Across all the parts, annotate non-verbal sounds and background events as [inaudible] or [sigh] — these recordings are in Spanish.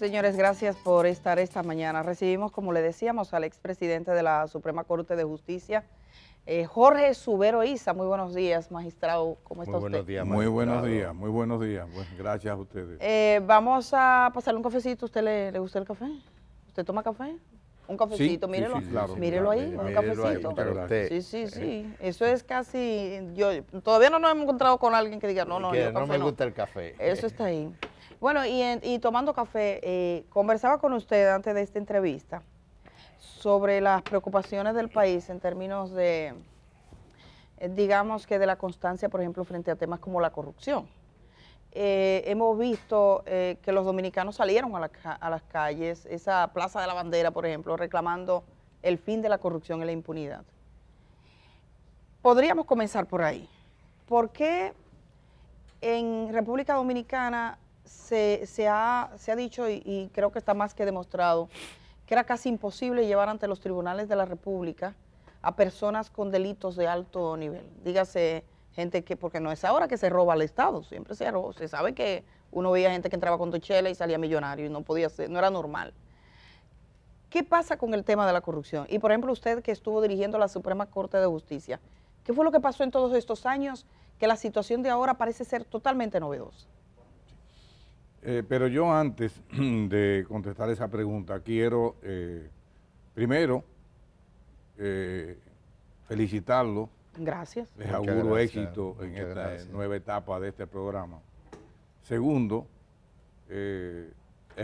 Señores, gracias por estar esta mañana. Recibimos, como le decíamos, al expresidente de la Suprema Corte de Justicia, eh, Jorge Subero Isa. Muy buenos días, magistrado. ¿Cómo está muy Buenos días, muy buenos días, muy buenos días. gracias a ustedes. Eh, vamos a pasarle un cafecito. ¿Usted le, gusta el café? ¿Usted toma café? Un cafecito, mírelo. mírelo ahí, un cafecito. sí, sí, sí. Eso es casi. Yo todavía no nos hemos encontrado con alguien que diga, no, no, no me gusta el café. Eso está ahí. Bueno, y, tomando café, eh, conversaba con usted antes de esta entrevista sobre las preocupaciones del país en términos de, eh, digamos que de la constancia, por ejemplo, frente a temas como la corrupción. Eh, hemos visto que los dominicanos salieron a, a, las calles, esa Plaza de la Bandera, por ejemplo, reclamando el fin de la corrupción y la impunidad. Podríamos comenzar por ahí. ¿Por qué en República Dominicana se, ha, se ha, dicho y, creo que está más que demostrado que era casi imposible llevar ante los tribunales de la República a personas con delitos de alto nivel. Dígase gente que, porque no es ahora que se roba al Estado, siempre se roba. Se sabe que uno veía gente que entraba con tochela y salía millonario y no podía ser, no era normal. ¿Qué pasa con el tema de la corrupción? Y por ejemplo, usted que estuvo dirigiendo la Suprema Corte de Justicia, ¿qué fue lo que pasó en todos estos años que la situación de ahora parece ser totalmente novedosa? Eh, pero yo antes [clears throat] de contestar esa pregunta, quiero eh, primero eh, felicitarlo. Gracias. Les auguro éxito en esta nueva etapa de este programa. Segundo, es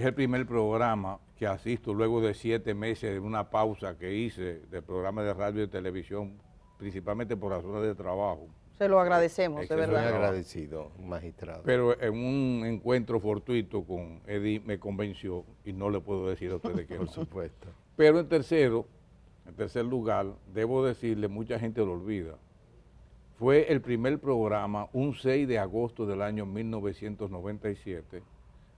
el primer programa que asisto luego de siete meses de una pausa que hice del programa de radio y televisión, principalmente por razones de trabajo. Se lo agradecemos, de verdad. Muy agradecido, magistrado. Pero en un encuentro fortuito con Eddie me convenció y no le puedo decir a ustedes que [laughs] Por supuesto. Pero en tercero, en tercer lugar, debo decirle, mucha gente lo olvida, fue el primer programa, un 6 de agosto del año 1997,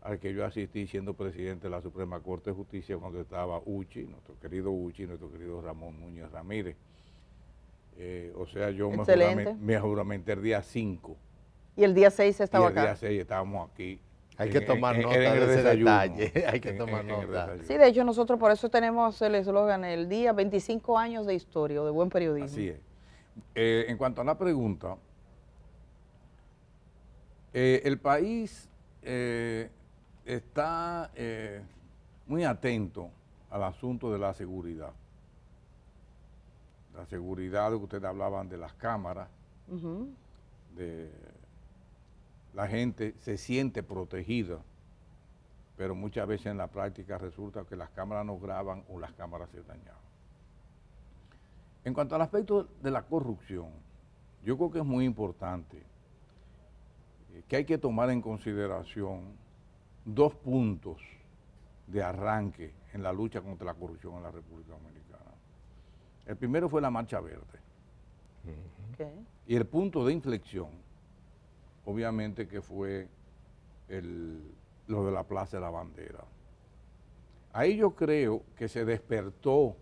al que yo asistí siendo presidente de la Suprema Corte de Justicia cuando estaba Uchi, nuestro querido Uchi, nuestro querido Ramón Muñoz Ramírez. Eh, o sea, yo me, el día 5. Y el día 6 estaba acá. El día 6 estábamos aquí. Hay que e-, tomar nota de ese detalle. [laughs] Hay que tomar nota. Sí, de hecho, nosotros por eso tenemos el eslogan el día 25 años de historia, de buen periodismo. Así es. Eh, en cuanto a la pregunta, eh, el país está muy atento al asunto de la seguridad la seguridad que ustedes hablaban de las cámaras, la gente se siente protegida, pero muchas veces en la práctica resulta que las cámaras no graban o las cámaras se dañan En cuanto al aspecto de la corrupción, yo creo que es muy importante eh, que hay que tomar en consideración dos puntos de arranque en la lucha contra la corrupción en la República Dominicana. El primero fue la Marcha Verde. Y el punto de inflexión, obviamente que fue el, lo de la Plaza de la Bandera. Ahí yo creo que se despertó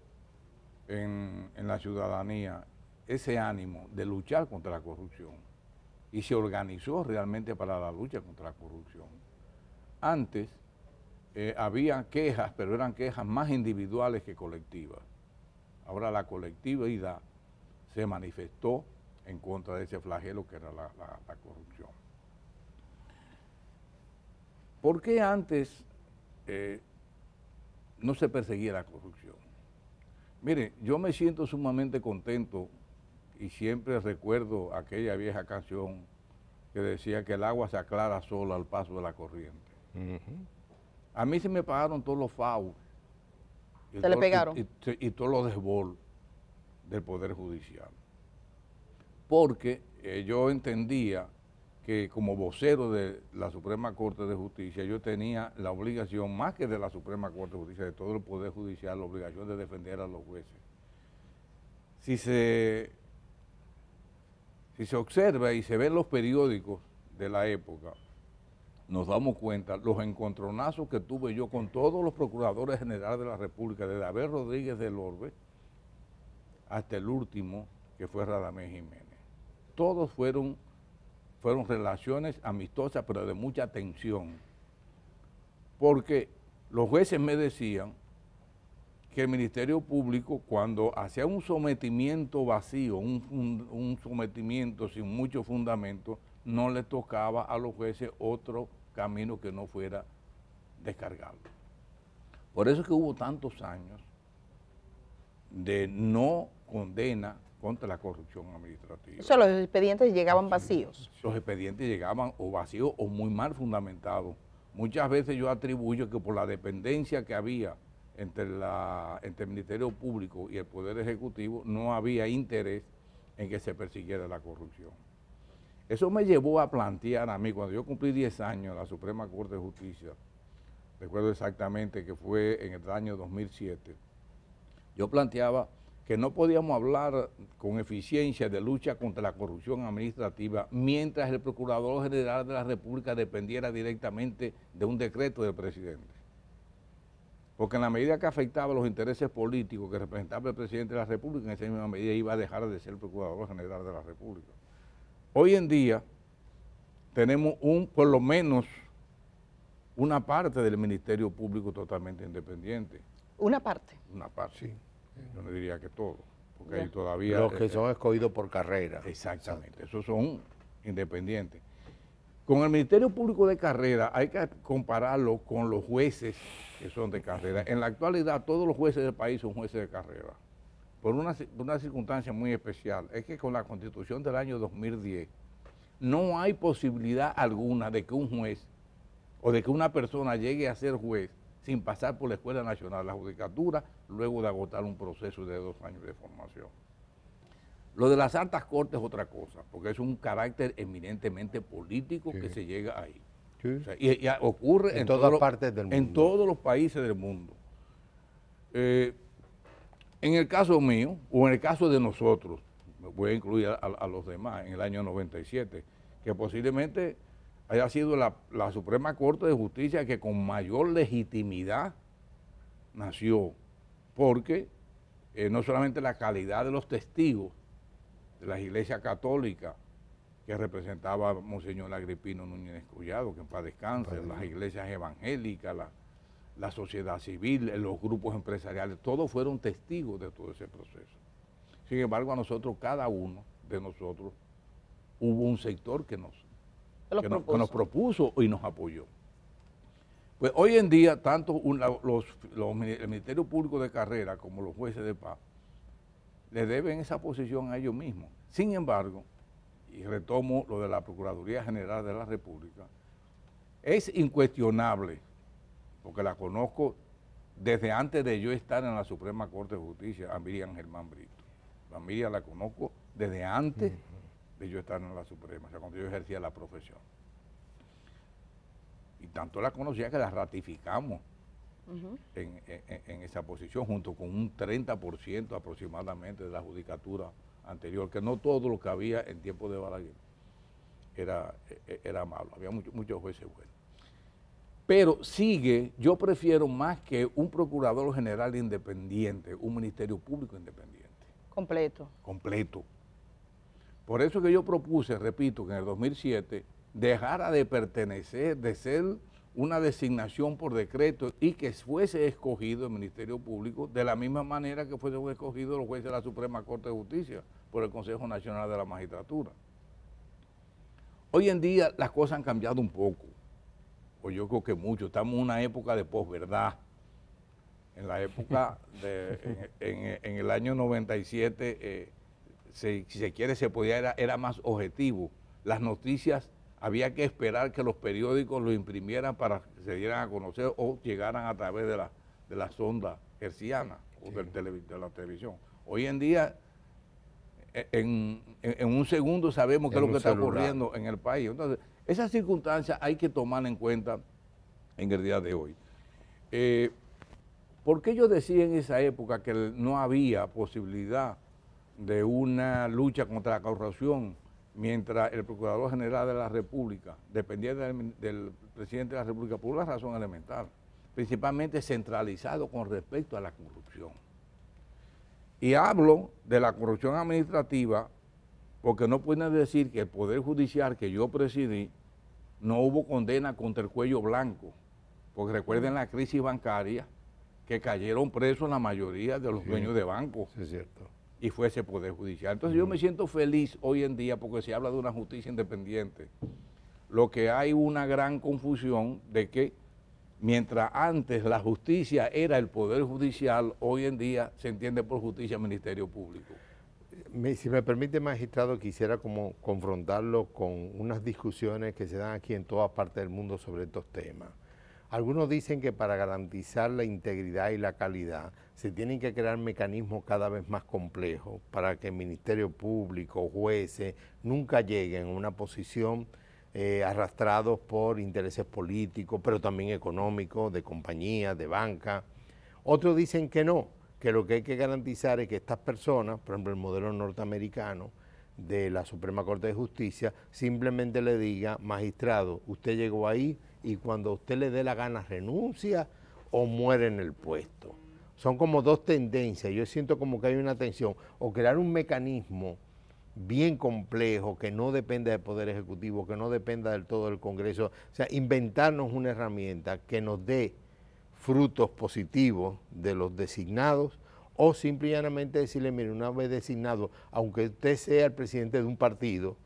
en, la ciudadanía ese ánimo de luchar contra la corrupción y se organizó realmente para la lucha contra la corrupción. Antes eh, había quejas, pero eran quejas más individuales que colectivas. Ahora la colectividad se manifestó en contra de ese flagelo que era la, corrupción. ¿Por qué antes eh, no se perseguía la corrupción? Mire, yo me siento sumamente contento y siempre recuerdo aquella vieja canción que decía que el agua se aclara sola al paso de la corriente. A mí se me pagaron todos los FAU se todo, le pegaron. Y, y, del Poder Judicial. Porque eh, yo entendía que como vocero de la Suprema Corte de Justicia, yo tenía la obligación, más que de la Suprema Corte de Justicia, de todo el Poder Judicial, la obligación de defender a los jueces. Si se, si se observa y se ven los periódicos de la época, nos damos cuenta los encontronazos que tuve yo con todos los procuradores generales de la República, desde Abel Rodríguez del Orbe hasta el último, que fue Radamés Jiménez. Todos fueron, fueron relaciones amistosas, pero de mucha tensión, porque los jueces me decían que el Ministerio Público, cuando hacía un sometimiento vacío, un, un sometimiento sin mucho fundamento, no le tocaba a los jueces otro camino que no fuera descargado. Por eso es que hubo tantos años de no condena contra la corrupción administrativa. O sea, los expedientes llegaban vacíos. Los expedientes llegaban o vacíos o muy mal fundamentados. Muchas veces yo atribuyo que por la dependencia que había entre, la, entre el Ministerio Público y el Poder Ejecutivo no había interés en que se persiguiera la corrupción. Eso me llevó a plantear a mí, cuando yo cumplí 10 años en la Suprema Corte de Justicia, recuerdo exactamente que fue en el año 2007, yo planteaba que no podíamos hablar con eficiencia de lucha contra la corrupción administrativa mientras el Procurador General de la República dependiera directamente de un decreto del presidente. Porque en la medida que afectaba los intereses políticos que representaba el presidente de la República, en esa misma medida iba a dejar de ser Procurador General de la República. Hoy en día tenemos un, por lo menos, una parte del Ministerio Público totalmente independiente. ¿Una parte? Una parte, sí. Yo no diría que todo, porque ahí todavía... Los que son escogidos por carrera. Exactamente, esos son independientes. Con el Ministerio Público de carrera hay que compararlo con los jueces que son de carrera. En la actualidad todos los jueces del país son jueces de carrera por una, circunstancia muy especial, es que con la constitución del año 2010 no hay posibilidad alguna de que un juez o de que una persona llegue a ser juez sin pasar por la Escuela Nacional de la Judicatura, luego de agotar un proceso de dos años de formación. Lo de las altas cortes es otra cosa, porque es un carácter eminentemente político que se llega ahí. y, ocurre en, todas partes del mundo. En todos los países del mundo. Eh, en el caso mío, o en el caso de nosotros, voy a incluir a, los demás en el año 97, que posiblemente haya sido la, Suprema Corte de Justicia que con mayor legitimidad nació, porque eh, no solamente la calidad de los testigos de las iglesias católica, que representaba a Monseñor Agripino Núñez Collado, que en paz descanse, las iglesias evangélicas, la la sociedad civil, los grupos empresariales, todos fueron testigos de todo ese proceso. Sin embargo, a nosotros, cada uno de nosotros, hubo un sector que nos, nos, propuso y nos apoyó. Pues hoy en día, tanto los, el Ministerio Público de Carrera como los jueces de paz le deben esa posición a ellos mismos. Sin embargo, y retomo lo de la Procuraduría General de la República, es incuestionable porque la conozco desde antes de yo estar en la Suprema Corte de Justicia, a Miriam Germán Brito. La Miriam la conozco desde antes de yo estar en la Suprema, o sea, cuando yo ejercía la profesión. Y tanto la conocía que la ratificamos en, esa posición, junto con un 30% aproximadamente de la judicatura anterior, que no todo lo que había en tiempo de Balaguer era, e, e, era malo, había muchos jueces buenos. Pero sigue, yo prefiero más que un procurador general independiente, un ministerio público independiente. Completo. Completo. Por eso que yo propuse, repito, que en el 2007 dejara de pertenecer, de ser una designación por decreto y que fuese escogido el Ministerio Público de la misma manera que fue escogido los jueces de la Suprema Corte de Justicia por el Consejo Nacional de la Magistratura. Hoy en día las cosas han cambiado un poco. Pues yo creo que mucho. Estamos en una época de posverdad. En la época [laughs] de, en, el año 97, eh, si se quiere, se podía, era, más objetivo. Las noticias había que esperar que los periódicos lo imprimieran para que se dieran a conocer o llegaran a través de la, de la sonda herciana o del de la televisión. Hoy en día, e, en, un segundo sabemos qué es lo que está ocurriendo en el país. Entonces, esas circunstancias hay que tomar en cuenta en el día de hoy. Eh, ¿Por qué yo decía en esa época que no había posibilidad de una lucha contra la corrupción mientras el Procurador General de la República dependía del, del presidente de la República por una razón elemental, principalmente centralizado con respecto a la corrupción? Y hablo de la corrupción administrativa porque no pueden decir que el Poder Judicial que yo presidí no hubo condena contra el cuello blanco, porque recuerden la crisis bancaria que cayeron presos la mayoría de los dueños de bancos. es cierto. Y fue ese Poder Judicial. Entonces yo me siento feliz hoy en día porque se habla de una justicia independiente. Lo que hay una gran confusión de que mientras antes la justicia era el Poder Judicial, hoy en día se entiende por justicia Ministerio Público si me permite, magistrado, quisiera como confrontarlo con unas discusiones que se dan aquí en todas partes del mundo sobre estos temas. Algunos dicen que para garantizar la integridad y la calidad se tienen que crear mecanismos cada vez más complejos para que el Ministerio Público, jueces, nunca lleguen a una posición eh, arrastrados por intereses políticos, pero también económicos, de compañías, de banca. Otros dicen que no, que lo que hay que garantizar es que estas personas, por ejemplo el modelo norteamericano de la Suprema Corte de Justicia, simplemente le diga, magistrado, usted llegó ahí y cuando usted le dé la gana renuncia o muere en el puesto. Son como dos tendencias, yo siento como que hay una tensión, o crear un mecanismo bien complejo, que no dependa del Poder Ejecutivo, que no dependa del todo del Congreso, o sea, inventarnos una herramienta que nos dé frutos positivos de los designados o simplemente decirle, mire, una vez designado, aunque usted sea el presidente de un partido,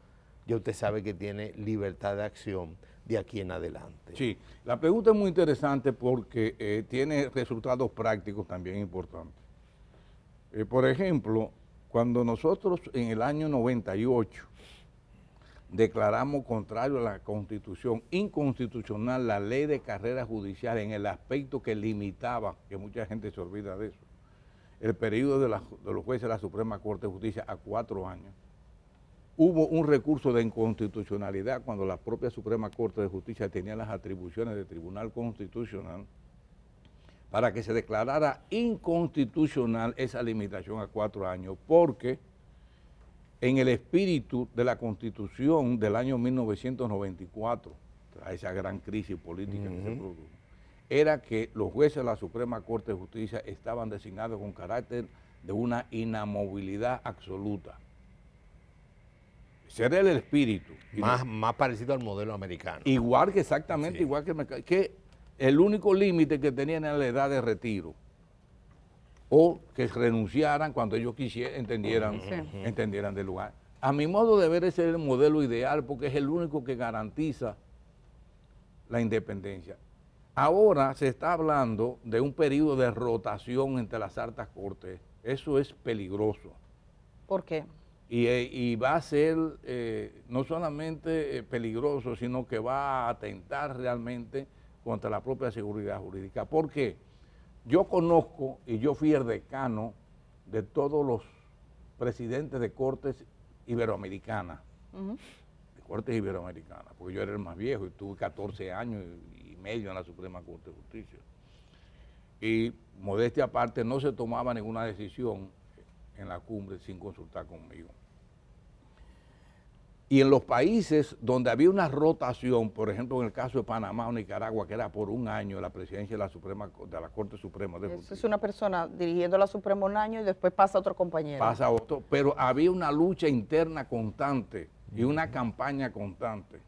ya usted sabe que tiene libertad de acción de aquí en adelante. Sí, la pregunta es muy interesante porque eh, tiene resultados prácticos también importantes. Eh, por ejemplo, cuando nosotros en el año 98 declaramos contrario a la constitución, inconstitucional la ley de carrera judicial en el aspecto que limitaba, que mucha gente se olvida de eso, el periodo de, los jueces de la Suprema Corte de Justicia a cuatro años. Hubo un recurso de inconstitucionalidad cuando la propia Suprema Corte de Justicia tenía las atribuciones del Tribunal Constitucional para que se declarara inconstitucional esa limitación a cuatro años, porque en el espíritu de la constitución del año 1994, tras esa gran crisis política que se produjo, era que los jueces de la Suprema Corte de Justicia estaban designados con carácter de una inamovilidad absoluta. Ese era el espíritu. Más, más parecido al modelo americano. Igual que exactamente, igual que, que el único límite que tenían era la edad de retiro o que renunciaran cuando ellos quisieran, entendieran, entendieran del lugar. A mi modo de ver, ese es el modelo ideal porque es el único que garantiza la independencia. Ahora se está hablando de un periodo de rotación entre las altas cortes. Eso es peligroso. ¿Por qué? Y, eh, va a ser eh, no solamente eh, peligroso, sino que va a atentar realmente contra la propia seguridad jurídica. ¿Por qué? Yo conozco y yo fui el decano de todos los presidentes de cortes iberoamericanas, de cortes iberoamericanas, porque yo era el más viejo y tuve 14 años y medio en la Suprema Corte de Justicia. Y modestia aparte, no se tomaba ninguna decisión en la cumbre sin consultar conmigo. Y en los países donde había una rotación, por ejemplo en el caso de Panamá o Nicaragua, que era por un año la presidencia de la Suprema de la Corte Suprema de Justicia. Es una persona dirigiendo la Suprema un año y después pasa otro compañero. Pasa otro, pero había una lucha interna constante y una campaña constante.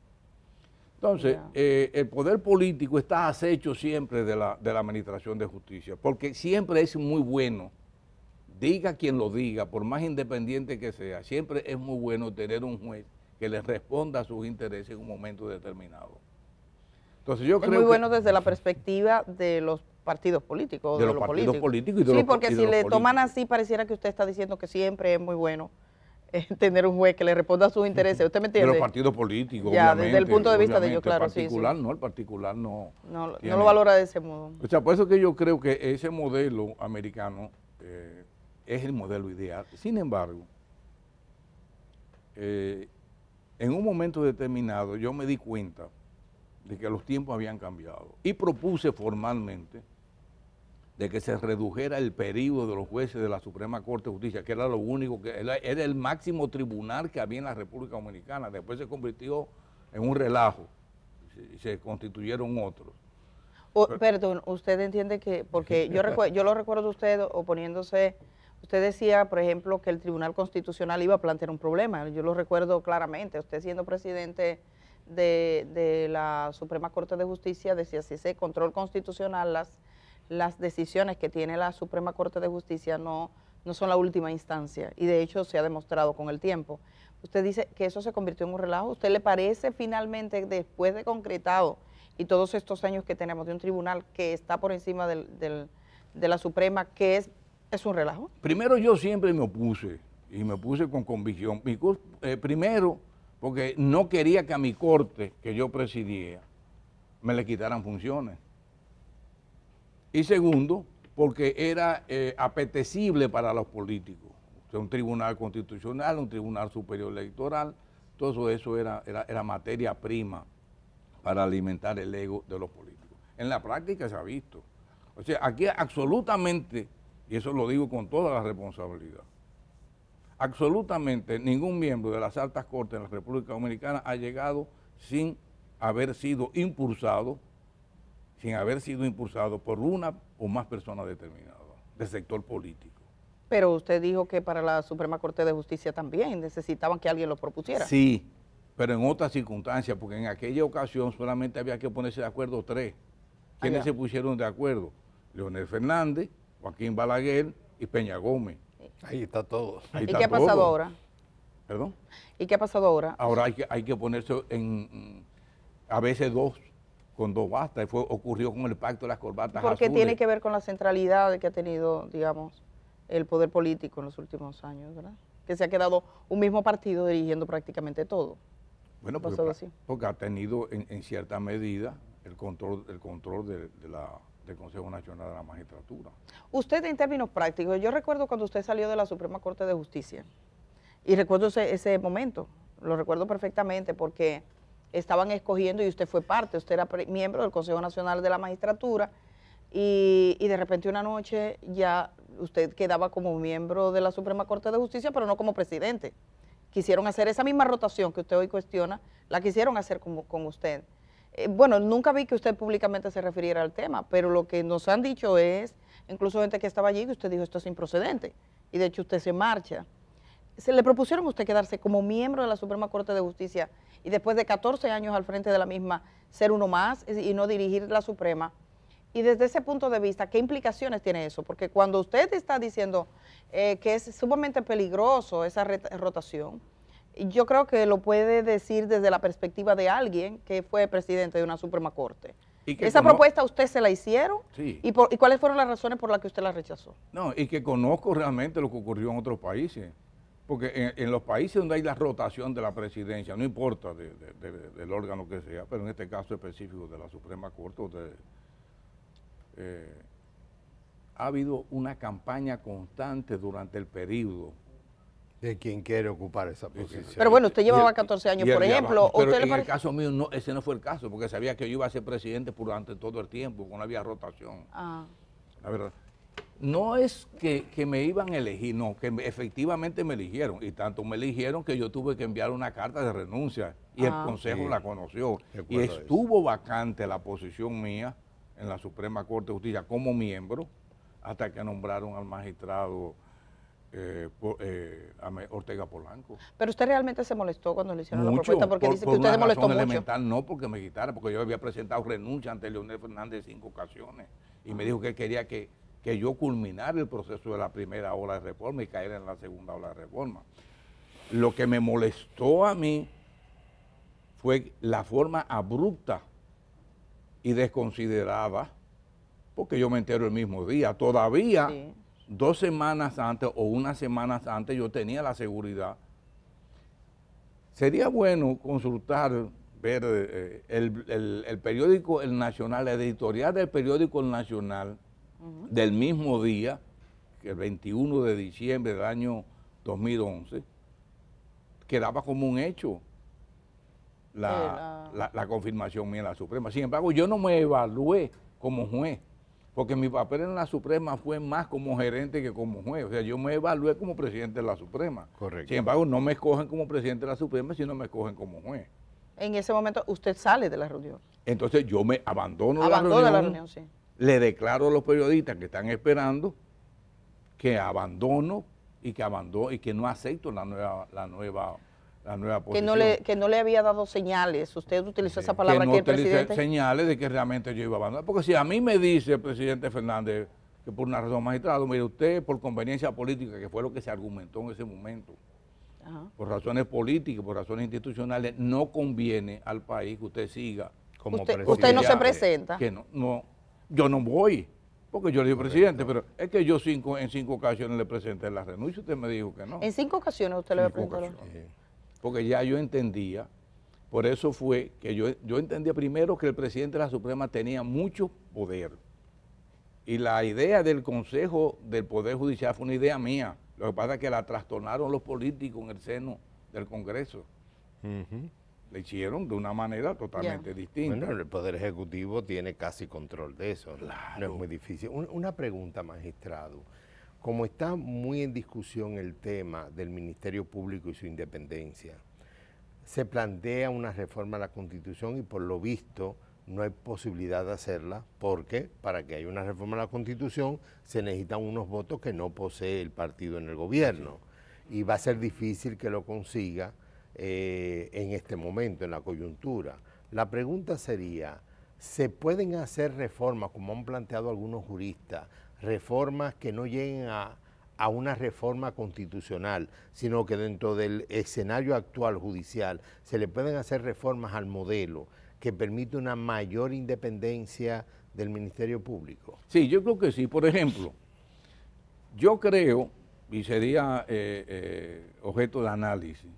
Entonces, eh, el poder político está acecho siempre de la Administración de Justicia, porque siempre es muy bueno diga quien lo diga, por más independiente que sea, siempre es muy bueno tener un juez que le responda a sus intereses en un momento determinado. Entonces yo es muy bueno desde la perspectiva de los partidos políticos. De, los, políticos, Sí, porque si le toman así, pareciera que usted está diciendo que siempre es muy bueno [laughs] eh, tener un juez que le responda a sus intereses. ¿Usted me entiende? [laughs] De los partidos políticos, ya, Desde el punto de vista de ellos, claro. El particular no, el particular no. No, lo valora de ese modo. O sea, por eso que yo creo que ese modelo americano eh, es el modelo ideal. Sin embargo, eh, en un momento determinado yo me di cuenta de que los tiempos habían cambiado y propuse formalmente de que se redujera el periodo de los jueces de la Suprema Corte de Justicia, que era lo único que era, el máximo tribunal que había en la República Dominicana. Después se convirtió en un relajo y se, constituyeron otros. perdón, usted entiende que, porque yo, yo lo recuerdo de usted oponiéndose Usted decía, por ejemplo, que el Tribunal Constitucional iba a plantear un problema. Yo lo recuerdo claramente. Usted siendo presidente de, la Suprema Corte de Justicia decía, si ese control constitucional, las, las decisiones que tiene la Suprema Corte de Justicia no, no son la última instancia. Y de hecho se ha demostrado con el tiempo. Usted dice que eso se convirtió en un relajo. ¿Usted le parece finalmente, después de concretado y todos estos años que tenemos de un tribunal que está por encima de la Suprema, que es es un relajo. Primero yo siempre me opuse y me opuse con convicción. Eh, primero porque no quería que a mi corte que yo presidía me le quitaran funciones. Y segundo, porque era eh, apetecible para los políticos. un tribunal constitucional, un tribunal superior electoral, todo eso era, era, era materia prima para alimentar el ego de los políticos. En la práctica se ha visto. O sea, aquí absolutamente y eso lo digo con toda la responsabilidad, absolutamente ningún miembro de las altas cortes en la República Dominicana ha llegado sin haber sido impulsado, sin haber sido impulsado por una o más personas determinadas del sector político. Pero usted dijo que para la Suprema Corte de Justicia también necesitaban que alguien lo propusiera. Sí, pero en otras circunstancias, porque en aquella ocasión solamente había que ponerse de acuerdo tres. ¿Quiénes se pusieron de acuerdo? Leonel Fernández, Joaquín Balaguer y Peña Gómez. Ahí está todo. ¿Y qué ha pasado ahora? ¿Perdón? ¿Y qué ha pasado ahora? Ahora hay que, hay que ponerse en, a veces dos, con dos bastas. Fue, ocurrió con el pacto de las corbatas Porque tiene que ver con la centralidad que ha tenido, digamos, el poder político en los últimos años, ¿verdad? Que se ha quedado un mismo partido dirigiendo prácticamente todo. Bueno, porque, así? porque ha tenido en, cierta medida el control, el control de la del Consejo Nacional de la Magistratura. Usted en términos prácticos, yo recuerdo cuando usted salió de la Suprema Corte de Justicia, y recuerdo ese, ese momento, lo recuerdo perfectamente porque estaban escogiendo y usted fue parte, usted era miembro del Consejo Nacional de la Magistratura y, y, de repente una noche ya usted quedaba como miembro de la Suprema Corte de Justicia, pero no como presidente. Quisieron hacer esa misma rotación que usted hoy cuestiona, la quisieron hacer con usted. Eh, bueno, nunca vi que usted públicamente se refiriera al tema, pero lo que nos han dicho es, incluso gente que estaba allí, que usted dijo esto es improcedente, y de hecho usted se marcha. ¿Se le propusieron a usted quedarse como miembro de la Suprema Corte de Justicia y después de 14 años al frente de la misma ser uno más y no dirigir la Suprema? Y desde ese punto de vista, ¿qué implicaciones tiene eso? Porque cuando usted está diciendo eh, que es sumamente peligroso esa rotación, yo creo que lo puede decir desde la perspectiva de alguien que fue presidente de una Suprema Corte. ¿Esa propuesta usted se la hicieron? Sí. ¿Y, por, cuáles fueron las razones por las que usted la rechazó? No, y que conozco realmente lo que ocurrió en otros países. Porque en, los países donde hay la rotación de la presidencia, no importa del órgano que sea, pero en este caso específico de la Suprema Corte, eh, ha habido una campaña constante durante el periodo de quien quiere ocupar esa posición. Pero bueno, usted llevaba 14 años, por ejemplo. Pero en el caso mío ese no fue el caso, porque sabía que yo iba a ser presidente durante todo el tiempo, no había rotación. Ah. La verdad. No es que, me iban a elegir, no, que efectivamente me eligieron. Y tanto me eligieron que yo tuve que enviar una carta de renuncia. Y el ah. Consejo la conoció. y estuvo vacante la posición mía en la Suprema Corte de Justicia como miembro hasta que nombraron al magistrado eh, eh, Ortega Polanco. Pero usted realmente se molestó cuando le hicieron la propuesta porque dice que usted se molestó mucho. elemental, no porque me quitara, porque yo había presentado renuncia ante Leonel Fernández cinco ocasiones y me dijo que quería que, que yo culminara el proceso de la primera ola de reforma y caer en la segunda ola de reforma. Lo que me molestó a mí fue la forma abrupta y desconsiderada, porque yo me entero el mismo día, todavía dos semanas antes o unas semanas antes yo tenía la seguridad. Sería bueno consultar, ver eh, el, periódico El Nacional, la editorial del periódico Nacional del mismo día, el 21 de diciembre del año 2011, quedaba como un hecho la, confirmación mía en la Suprema. Sin embargo, yo no me evalué como juez porque mi papel en la Suprema fue más como gerente que como juez. O sea, yo me evalué como presidente de la Suprema. Correcto. Sin embargo, no me escogen como presidente de la Suprema, sino me escogen como juez. En ese momento usted sale de la reunión. Entonces yo me abandono, la reunión, de la reunión. Sí. Le declaro a los periodistas que están esperando que abandono y que abandono y que no acepto la nueva, la nueva que no, le, que no le había dado señales. Usted utilizó esa palabra que, no el señales de que realmente yo iba a abandonar. Porque si a mí me dice el presidente Fernández que por una razón magistrado, mire usted, por conveniencia política, que fue lo que se argumentó en ese momento, por razones políticas, por razones institucionales, no conviene al país que usted siga como presidente. Usted no se presenta. Que no, no, yo no voy. Porque yo le digo presidente, pero es que yo cinco, en cinco ocasiones le presenté la renuncia y usted me dijo que no. En cinco ocasiones usted le presentó porque ya yo entendía, por eso fue que yo, yo entendía primero que el presidente de la Suprema tenía mucho poder. Y la idea del Consejo del Poder Judicial fue una idea mía. Lo que pasa es que la trastornaron los políticos en el seno del Congreso. Le hicieron de una manera totalmente distinta. Bueno, el Poder Ejecutivo tiene casi control de eso. No es muy difícil. una pregunta, magistrado. Como está muy en discusión el tema del Ministerio Público y su independencia, se plantea una reforma a la Constitución y por lo visto no hay posibilidad de hacerla porque para que haya una reforma a la Constitución se necesitan unos votos que no posee el partido en el gobierno y va a ser difícil que lo consiga eh, en este momento, en la coyuntura. La pregunta sería, ¿se pueden hacer reformas como han planteado algunos juristas? reformas que no lleguen a, una reforma constitucional, sino que dentro del escenario actual judicial se le pueden hacer reformas al modelo que permite una mayor independencia del Ministerio Público. Sí, yo creo que sí. Por ejemplo, yo creo, y sería eh, eh, objeto de análisis,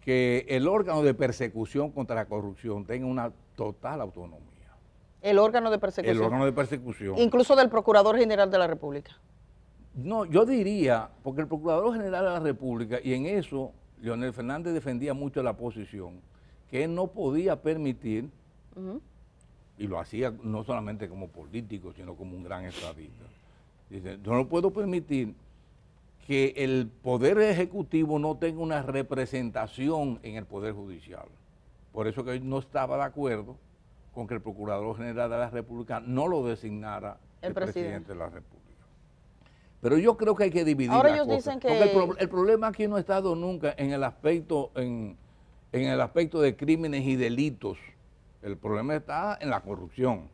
que el órgano de persecución contra la corrupción tenga una total autonomía. El órgano de persecución. El órgano de persecución. Incluso del Procurador General de la República. No, yo diría, porque el Procurador General de la República, y en eso Leonel Fernández defendía mucho la posición, que él no podía permitir, y lo hacía no solamente como político, sino como un gran estadista. Dice, yo no puedo permitir que el Poder Ejecutivo no tenga una representación en el Poder Judicial. Por eso que él no estaba de acuerdo con que el Procurador General de la República no lo designara el, presidente. de la República. Pero yo creo que hay que dividir Ahora ellos dicen que... Porque el, problema aquí no ha estado nunca en el aspecto en, el aspecto de crímenes y delitos. El problema está en la corrupción.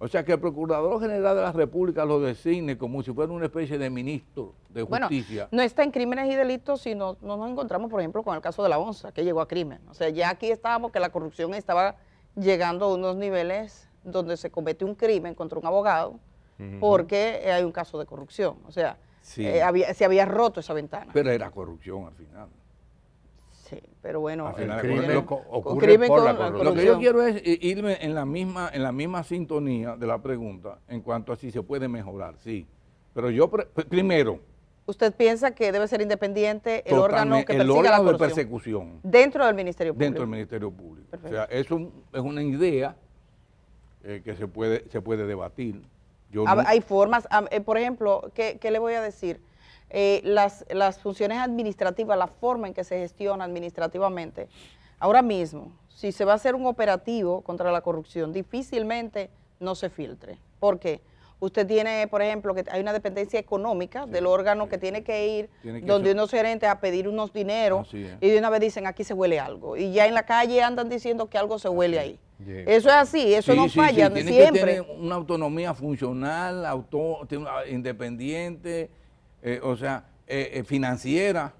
O sea, que el Procurador General de la República lo designe como si fuera una especie de ministro de justicia. Bueno, no está en crímenes y delitos, sino no nos encontramos, por ejemplo, con el caso de la ONSA, que llegó a crimen. O sea, ya aquí estábamos que la corrupción estaba llegando a unos niveles donde se comete un crimen contra un abogado porque eh, hay un caso de corrupción. O sea, eh, se había roto esa ventana. Pero era corrupción al final. Sí, pero bueno, Al eh, final. ocurre crimen por la corrupción. Lo que yo quiero es irme en la misma en la misma sintonía de la pregunta en cuanto a si se puede mejorar, sí. Pero yo primero ¿Usted piensa que debe ser independiente el órgano que la corrupción? de persecución. Dentro del Ministerio Público. Dentro del Ministerio Público. O sea, eso es una idea eh, que se puede, se puede debatir. Ah, hay formas, eh, por ejemplo, ¿qué, le voy a decir? Eh, las, las funciones administrativas, la forma en que se gestiona administrativamente, ahora mismo, si se va a hacer un operativo contra la corrupción, difícilmente no se filtre. ¿Por qué? Usted tiene, por ejemplo, que hay una dependencia económica del órgano que tiene que ir, donde uno se unos a pedir unos dineros y de una vez dicen aquí se huele algo. Y ya en la calle andan diciendo que algo se huele ahí. Eso es así, eso no falla siempre. siempre. Que una autonomía funcional, auto, independiente, eh, o sea, eh, eh, financiera.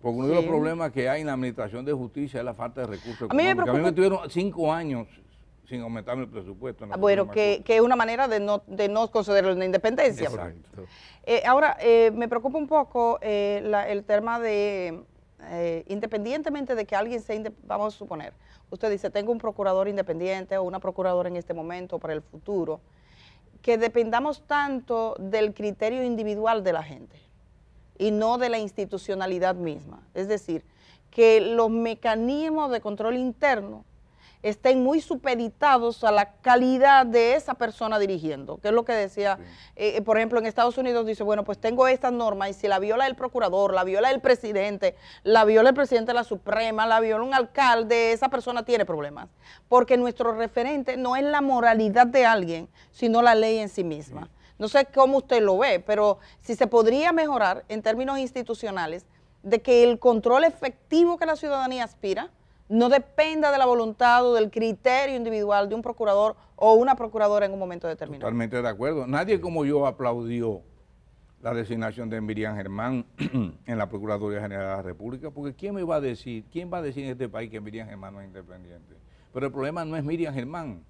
Porque uno de los problemas que hay en la administración de justicia es la falta de recursos. A mí me, preocupa... a mí me tuvieron cinco años sin aumentarme el presupuesto. Ah, bueno, que, es una manera de no, de no concederle una independencia. Pues. Exacto. Eh, ahora, eh, me preocupa un poco eh, el tema de, independientemente de que alguien sea, vamos a suponer, usted dice, tengo un procurador independiente o una procuradora en este momento para el futuro, que dependamos tanto del criterio individual de la gente y no de la institucionalidad misma. Es decir, que los mecanismos de control interno estén muy supeditados a la calidad de esa persona dirigiendo, que es lo que decía, eh, eh, por ejemplo, en Estados Unidos dice, bueno, pues tengo esta norma y si la viola el procurador, la viola el presidente, la viola el presidente de la Suprema, la viola un alcalde, esa persona tiene problemas, porque nuestro referente no es la moralidad de alguien, sino la ley en sí misma. No sé cómo usted lo ve, pero si se podría mejorar en términos institucionales de que el control efectivo que la ciudadanía aspira, no dependa de la voluntad o del criterio individual de un procurador o una procuradora en un momento determinado. Totalmente de acuerdo. Nadie como yo aplaudió la designación de Miriam Germán [clears throat] en la Procuraduría General de la República, porque ¿quién me va a decir, quién va a decir en este país que Miriam Germán no es independiente? Pero el problema no es Miriam Germán.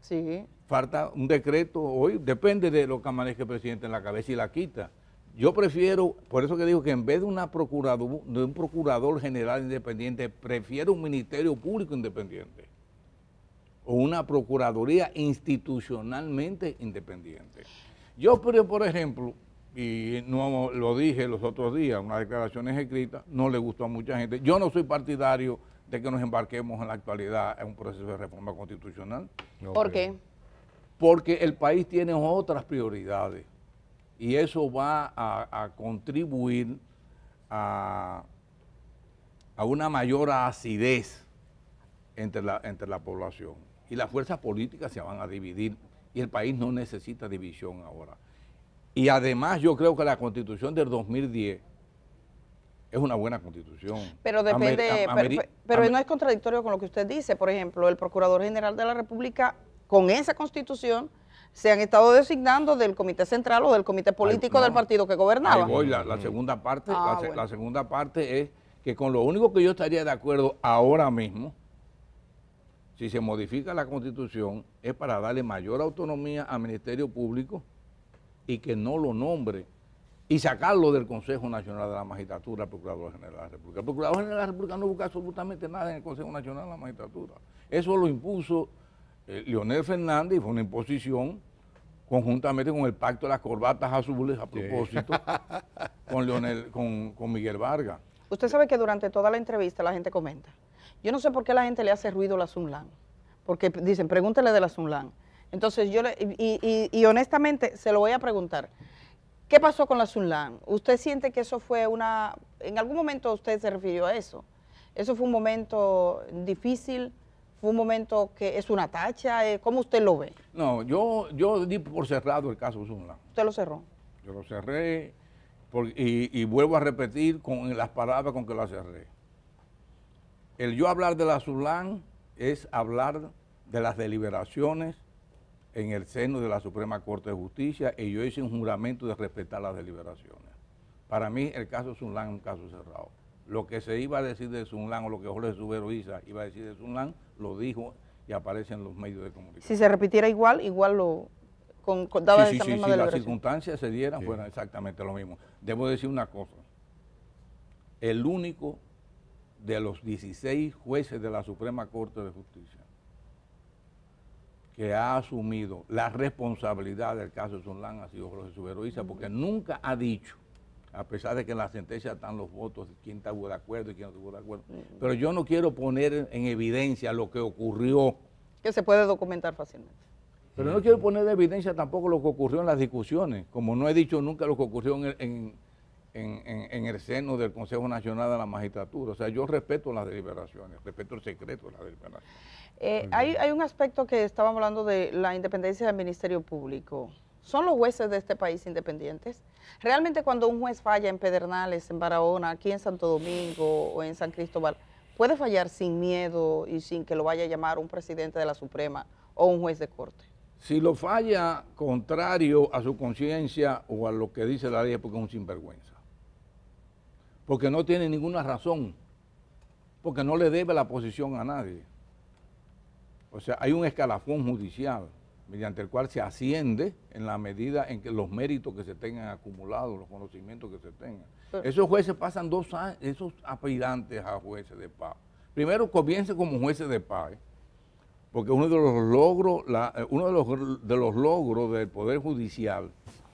Sí. Falta un decreto hoy, depende de lo que amanezca el presidente en la cabeza y la quita. Yo prefiero, por eso que digo que en vez de, un procurador general independiente, prefiero un ministerio público independiente o una procuraduría institucionalmente independiente. Yo, por e, ejemplo, y no lo dije los otros días, una declaraciones escrita, no le gustó a mucha gente. Yo no soy partidario de que nos embarquemos en la actualidad en un proceso de reforma constitucional. ¿Por qué? Porque el país tiene otras prioridades y eso va a, contribuir a, una mayor acidez entre la, entre la población. Y las fuerzas políticas se van a dividir y el país no necesita división ahora. Y además yo creo que la constitución del 2010 es una buena constitución. Pero depende, pero no es contradictorio con lo que usted dice. Por ejemplo, el Procurador General de la República, con esa constitución, se han estado designando del Comité Central o del Comité Político del partido que gobernaba. la, mm. segunda parte, ah, la, segunda parte es que con lo único que yo estaría de acuerdo ahora mismo, si se modifica la constitución, es para darle mayor autonomía al Ministerio Público y que no lo nombre y sacarlo del Consejo Nacional de la Magistratura al Procurador General de la República. El Procurador General de la República no busca absolutamente nada en el Consejo Nacional de la Magistratura. Eso lo impuso eh, Leonel Fernández fue una imposición conjuntamente con el pacto de las corbatas azules a propósito [laughs] con, Leonel, con, Miguel Vargas. Usted sabe que durante toda la entrevista la gente comenta. Yo no sé por qué la gente le hace ruido a la Sunlan, porque dicen, pregúntele de la Sunlan. Entonces yo le, y, honestamente se lo voy a preguntar. ¿Qué pasó con la Sunlan? ¿Usted siente que eso fue una, en algún momento usted se refirió a eso? ¿Eso fue un momento difícil? ¿Fue un momento que es una tacha? Eh, ¿Cómo usted lo ve? No, yo, yo di por cerrado el caso Zulán. ¿Usted lo cerró? Yo lo cerré y, vuelvo a repetir con las palabras con que lo cerré. El yo hablar de la Zulán es hablar de las deliberaciones en el seno de la Suprema Corte de Justicia y yo hice un juramento de respetar las deliberaciones. Para mí el caso Zulán es un caso cerrado lo que se iba a decir de Sunlan o lo que Jorge Subero iba a decir de Sunlan, lo dijo y aparece en los medios de comunicación. Si se repitiera igual, igual lo con, daba Si las circunstancias se dieran, fuera exactamente lo mismo. Debo decir una cosa. El único de los 16 jueces de la Suprema Corte de Justicia que ha asumido la responsabilidad del caso de Sunlan ha sido Jorge Subero porque nunca ha dicho a pesar de que en la sentencia están los votos, quién estuvo de acuerdo y quién no estuvo de acuerdo. Pero yo no quiero poner en evidencia lo que ocurrió. Que se puede documentar fácilmente. Pero no quiero poner de evidencia tampoco lo que ocurrió en las discusiones, como no he dicho nunca lo que ocurrió en, el seno del Consejo Nacional de la Magistratura. O sea, yo respeto las deliberaciones, respeto el secreto de las deliberaciones. Eh, hay, hay un aspecto que estábamos hablando de la independencia del Ministerio Público son los jueces de este país independientes. Realmente cuando un juez falla en Pedernales, en Barahona, aquí en Santo Domingo o en San Cristóbal, puede fallar sin miedo y sin que lo vaya a llamar un presidente de la Suprema o un juez de corte. Si lo falla contrario a su conciencia o a lo que dice la ley es porque es un sinvergüenza. Porque no tiene ninguna razón. Porque no le debe la posición a nadie. O sea, hay un escalafón judicial mediante el cual se asciende en la medida en que los méritos que se tengan acumulados, los conocimientos que se tengan. esos jueces pasan dos años, esos aspirantes a jueces de paz. Primero comiencen como jueces de paz, porque uno de los logros, eh, uno de los, logros del Poder Judicial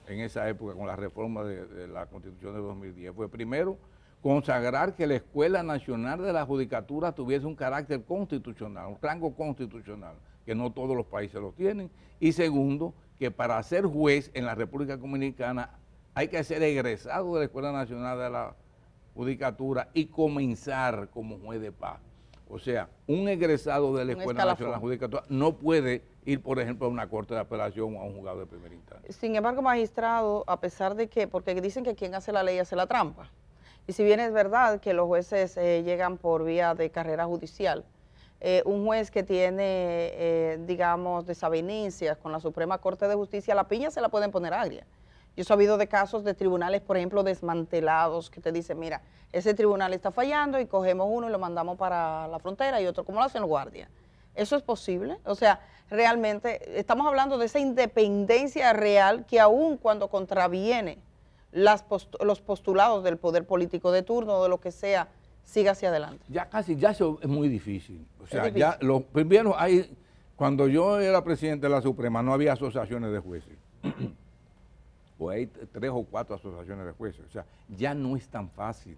en esa época con la reforma de, de la Constitución de 2010 fue primero consagrar que la Escuela Nacional de la Judicatura tuviese un carácter constitucional, un rango constitucional que no todos los países lo tienen, y segundo, que para ser juez en la República Dominicana hay que ser egresado de la Escuela Nacional de la Judicatura y comenzar como juez de paz. O sea, un egresado de la Escuela Nacional de la Judicatura no puede ir, por ejemplo, a una corte de apelación o a un juzgado de primer instancia. Sin embargo, magistrado, a pesar de que, porque dicen que quien hace la ley hace la trampa. Y si bien es verdad que los jueces eh, llegan por vía de carrera judicial, eh, un juez que tiene, eh, digamos, desavenencias con la Suprema Corte de Justicia, la piña se la pueden poner agria. Yo he sabido de casos de tribunales, por ejemplo, desmantelados, que te dicen, mira, ese tribunal está fallando y cogemos uno y lo mandamos para la frontera y otro, como lo hacen los guardias. ¿Eso es posible? O sea, realmente estamos hablando de esa independencia real que aun cuando contraviene las los postulados del poder político de turno o de lo que sea, siga hacia adelante. Ya casi, ya eso es muy difícil. O sea, ya los primeros hay, cuando yo era presidente de la Suprema no había asociaciones de jueces. [clears throat] o hay tres o cuatro asociaciones de jueces. O sea, ya no es tan fácil.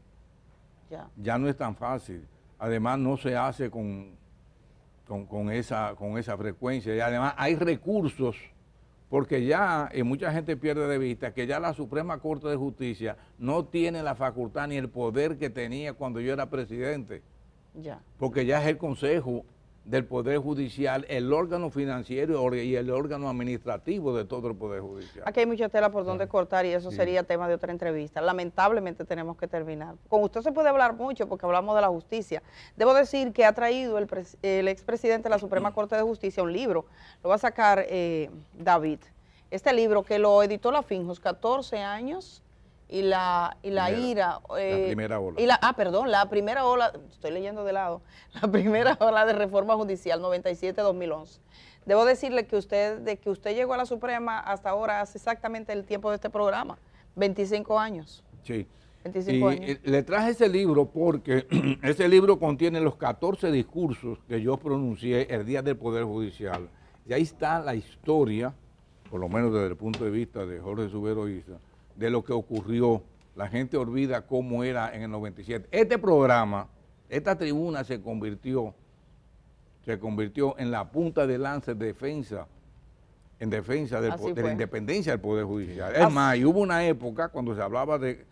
Ya. Ya no es tan fácil. Además, no se hace con, esa, con esa frecuencia. Y además hay recursos porque ya, y eh, mucha gente pierde de vista, que ya la Suprema Corte de Justicia no tiene la facultad ni el poder que tenía cuando yo era presidente. Ya. Porque ya es el Consejo del Poder Judicial, el órgano financiero y el órgano administrativo de todo el Poder Judicial. Aquí hay mucha tela por donde cortar y eso sería tema de otra entrevista. Lamentablemente tenemos que terminar. Con usted se puede hablar mucho porque hablamos de la justicia. Debo decir que ha traído el, el expresidente de la Suprema Corte de Justicia un libro. Lo va a sacar eh, David. Este libro que lo editó la Finjos, 14 años y la, la ira. la eh, primera ola. Y la, ah, perdón, la primera ola, estoy leyendo de lado, [laughs] la primera ola de reforma judicial 97-2011. Debo decirle que usted, de que usted llegó a la Suprema hasta ahora, hace exactamente el tiempo de este programa, 25 años. Sí. Eh, le traje ese libro porque [clears throat] ese libro contiene los 14 discursos que yo pronuncié el día del Poder Judicial. Y ahí está la historia, por lo menos desde el punto de vista de Jorge Subero Isa, de lo que ocurrió. La gente olvida cómo era en el 97. Este programa, esta tribuna se convirtió, se convirtió en la punta de lanza de defensa, en defensa de la independencia del Poder Judicial. Es más, y hubo una época cuando se hablaba de,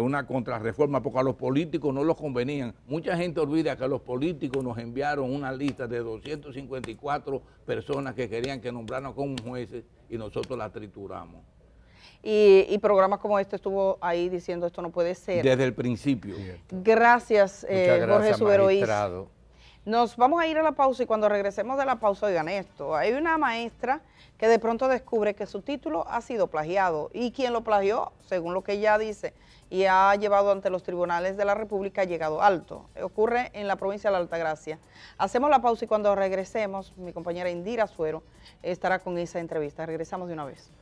una contrarreforma, porque a los políticos no los convenían. Mucha gente olvida que los políticos nos enviaron una lista de 254 personas que querían que nombraran como jueces y nosotros la trituramos. Y, programas como este estuvo ahí diciendo esto no puede ser. Desde el principio. Eh, gracias, Jorge Suberoí. Nos vamos a ir a la pausa y cuando regresemos de la pausa, oigan esto, hay una maestra que de pronto descubre que su título ha sido plagiado y quien lo plagió, según lo que ella dice, y ha llevado ante los tribunales de la República, ha llegado alto. Ocurre en la provincia de la Altagracia. Hacemos la pausa y cuando regresemos, mi compañera Indira Suero estará con esa entrevista. Regresamos de una vez.